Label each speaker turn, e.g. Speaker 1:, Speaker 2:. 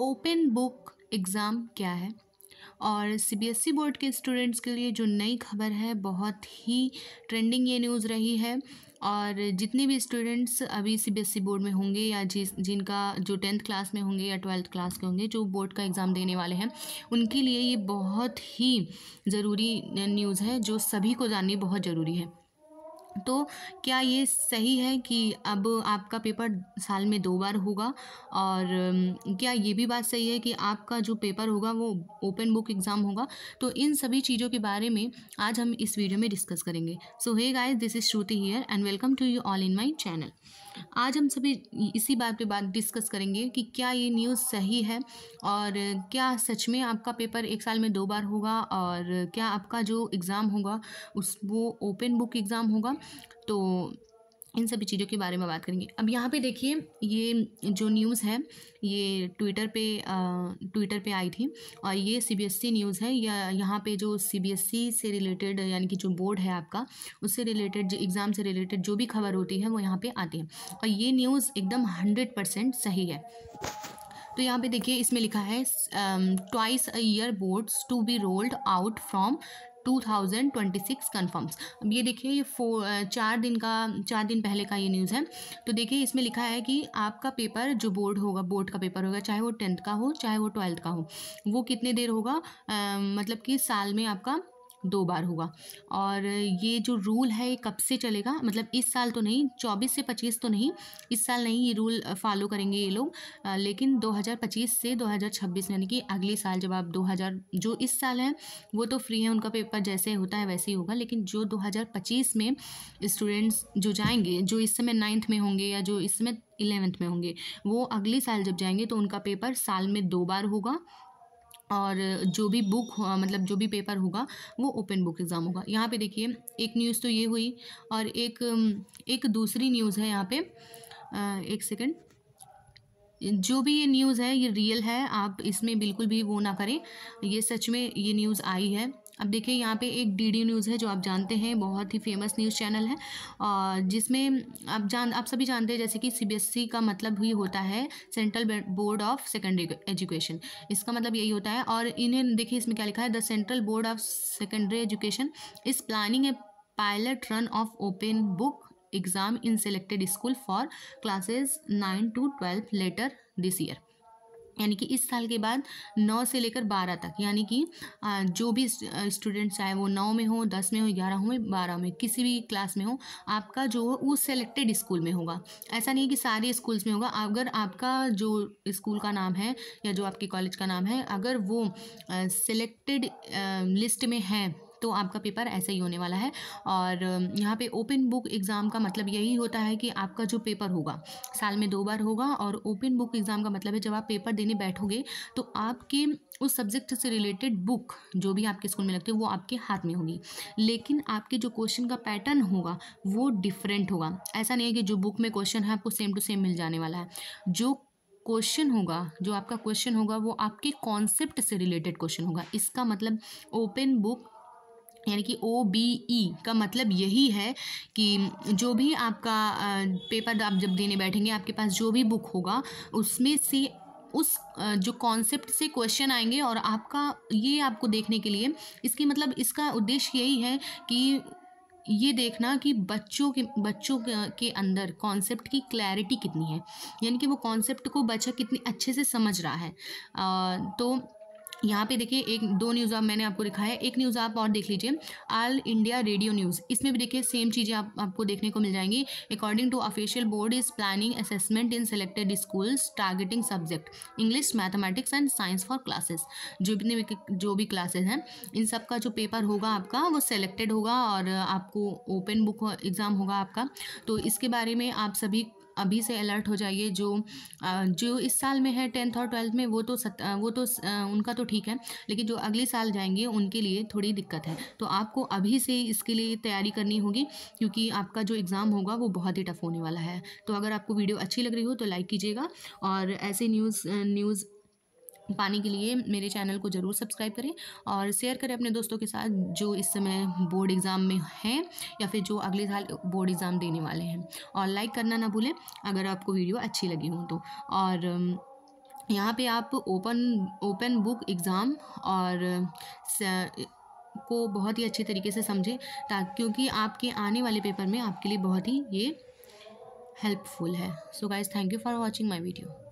Speaker 1: open book exam क्या है और सीबीएसई e बोर्ड के स्टूडेंट्स के लिए जो नई खबर है बहुत ही ट्रेंडिंग ये न्यूज़ रही है और जितने भी स्टूडेंट्स अभी सीबीएसई e बोर्ड में होंगे या जिस जिनका जो टेंथ क्लास में होंगे या ट्वेल्थ क्लास के होंगे जो बोर्ड का एग्ज़ाम देने वाले हैं उनके लिए ये बहुत ही ज़रूरी न्यूज़ है जो सभी को जाननी बहुत ज़रूरी है तो क्या ये सही है कि अब आपका पेपर साल में दो बार होगा और क्या ये भी बात सही है कि आपका जो पेपर होगा वो ओपन बुक एग्ज़ाम होगा तो इन सभी चीज़ों के बारे में आज हम इस वीडियो में डिस्कस करेंगे so hey guys this is Shruti here and welcome to you all in my channel आज हम सभी इसी बात पे बात डिस्कस करेंगे कि क्या ये न्यूज़ सही है और क्या सच में आपका पेपर एक साल में दो बार होगा और क्या आपका जो एग्ज़ाम होगा उस वो ओपन बुक एग्ज़ाम होगा तो इन सभी चीज़ों के बारे में बात करेंगे अब यहाँ पे देखिए ये जो न्यूज़ है ये ट्विटर पे ट्विटर पे आई थी और ये सीबीएसई न्यूज़ e है या यहाँ पे जो सीबीएसई e से रिलेटेड यानी कि जो बोर्ड है आपका उससे रिलेटेड जो एग्ज़ाम से रिलेटेड जो भी खबर होती है वो यहाँ पे आती है और ये न्यूज़ एकदम हंड्रेड परसेंट सही है तो यहाँ पे देखिए इसमें लिखा है twice a year boards to be rolled out from two thousand twenty six confirms अब ये देखिए ये फोर चार दिन का चार दिन पहले का ये न्यूज़ है तो देखिए इसमें लिखा है कि आपका पेपर जो बोर्ड होगा बोर्ड का पेपर होगा चाहे वो टेंथ का हो चाहे वो ट्वेल्थ का हो वो कितने देर होगा आ, मतलब कि साल में आपका दो बार होगा और ये जो रूल है ये कब से चलेगा मतलब इस साल तो नहीं चौबीस से पच्चीस तो नहीं इस साल नहीं ये रूल फॉलो करेंगे ये लोग लेकिन 2025 से 2026 यानी कि अगले साल जब आप 2000 जो इस साल है वो तो फ्री है उनका पेपर जैसे होता है वैसे ही होगा लेकिन जो 2025 में स्टूडेंट्स जो जाएंगे जो इस समय नाइन्थ में होंगे या जो इस समय इलेवेंथ में होंगे वो अगले साल जब जाएंगे तो उनका पेपर साल में दो बार होगा और जो भी बुक मतलब जो भी पेपर होगा वो ओपन बुक एग्ज़ाम होगा यहाँ पे देखिए एक न्यूज़ तो ये हुई और एक एक दूसरी न्यूज़ है यहाँ पे एक सेकंड जो भी ये न्यूज़ है ये रियल है आप इसमें बिल्कुल भी वो ना करें ये सच में ये न्यूज़ आई है अब देखिए यहाँ पे एक डी न्यूज़ है जो आप जानते हैं बहुत ही फेमस न्यूज़ चैनल है और जिसमें आप जान आप सभी जानते हैं जैसे कि सीबीएसई e का मतलब ही होता है central board of secondary education इसका मतलब यही होता है और इन्हें देखिए इसमें क्या लिखा है the central board of secondary education is planning a pilot run of open book exam in selected school for classes nine to twelve later this year यानी कि इस साल के बाद नौ से लेकर बारह तक यानी कि जो भी स्टूडेंट्स चाहे वो नौ में हो दस में हो ग्यारह हो बारह में किसी भी क्लास में हो आपका जो हो वो सेलेक्टेड स्कूल में होगा ऐसा नहीं है कि सारे स्कूल्स में होगा अगर आपका जो स्कूल का नाम है या जो आपके कॉलेज का नाम है अगर वो सेलेक्टेड लिस्ट में है तो आपका पेपर ऐसे ही होने वाला है और यहाँ पे ओपन बुक एग्ज़ाम का मतलब यही होता है कि आपका जो पेपर होगा साल में दो बार होगा और ओपन बुक एग्ज़ाम का मतलब है जब आप पेपर देने बैठोगे तो आपके उस सब्जेक्ट से रिलेटेड बुक जो भी आपके स्कूल में लगती है वो आपके हाथ में होगी लेकिन आपके जो क्वेश्चन का पैटर्न होगा वो डिफरेंट होगा ऐसा नहीं है कि जो बुक में क्वेश्चन है आपको सेम टू सेम मिल जाने वाला है जो क्वेश्चन होगा जो आपका क्वेश्चन होगा वो आपके कॉन्सेप्ट से रिलेटेड क्वेश्चन होगा इसका मतलब ओपन बुक यानी कि ओ बी ई का मतलब यही है कि जो भी आपका पेपर आप जब देने बैठेंगे आपके पास जो भी बुक होगा उसमें से उस जो कॉन्सेप्ट से क्वेश्चन आएंगे और आपका ये आपको देखने के लिए इसकी मतलब इसका उद्देश्य यही है कि ये देखना कि बच्चों के बच्चों के अंदर कॉन्सेप्ट की क्लैरिटी कितनी है यानी कि वो कॉन्सेप्ट को बच्चा कितने अच्छे से समझ रहा है आ, तो यहाँ पे देखिए एक दो न्यूज़ आप मैंने आपको दिखाया है एक न्यूज़ आप और देख लीजिए ऑल इंडिया रेडियो न्यूज़ इसमें भी देखिए सेम चीज़ें आप, आपको देखने को मिल जाएंगी according to official board is planning assessment in selected schools targeting subject English mathematics and science for classes जो भी जो भी क्लासेज हैं इन सब का जो पेपर होगा आपका वो सेलेक्टेड होगा और आपको ओपन बुक एग्ज़ाम होगा आपका तो इसके बारे में आप सभी अभी से अलर्ट हो जाइए जो जो इस साल में है टेंथ और ट्वेल्थ में वो तो सत, वो तो उनका तो ठीक है लेकिन जो अगले साल जाएंगे उनके लिए थोड़ी दिक्कत है तो आपको अभी से इसके लिए तैयारी करनी होगी क्योंकि आपका जो एग्ज़ाम होगा वो बहुत ही टफ होने वाला है तो अगर आपको वीडियो अच्छी लग रही हो तो लाइक कीजिएगा और ऐसे न्यूज़ न्यूज़ पाने के लिए मेरे चैनल को ज़रूर सब्सक्राइब करें और शेयर करें अपने दोस्तों के साथ जो इस समय बोर्ड एग्ज़ाम में हैं या फिर जो अगले साल बोर्ड एग्ज़ाम देने वाले हैं और लाइक करना ना भूलें अगर आपको वीडियो अच्छी लगी हो तो और यहाँ पे आप ओपन ओपन बुक एग्ज़ाम और को बहुत ही अच्छे तरीके से समझें ताकि क्योंकि आपके आने वाले पेपर में आपके लिए बहुत ही ये हेल्पफुल है so guys thank you for watching my video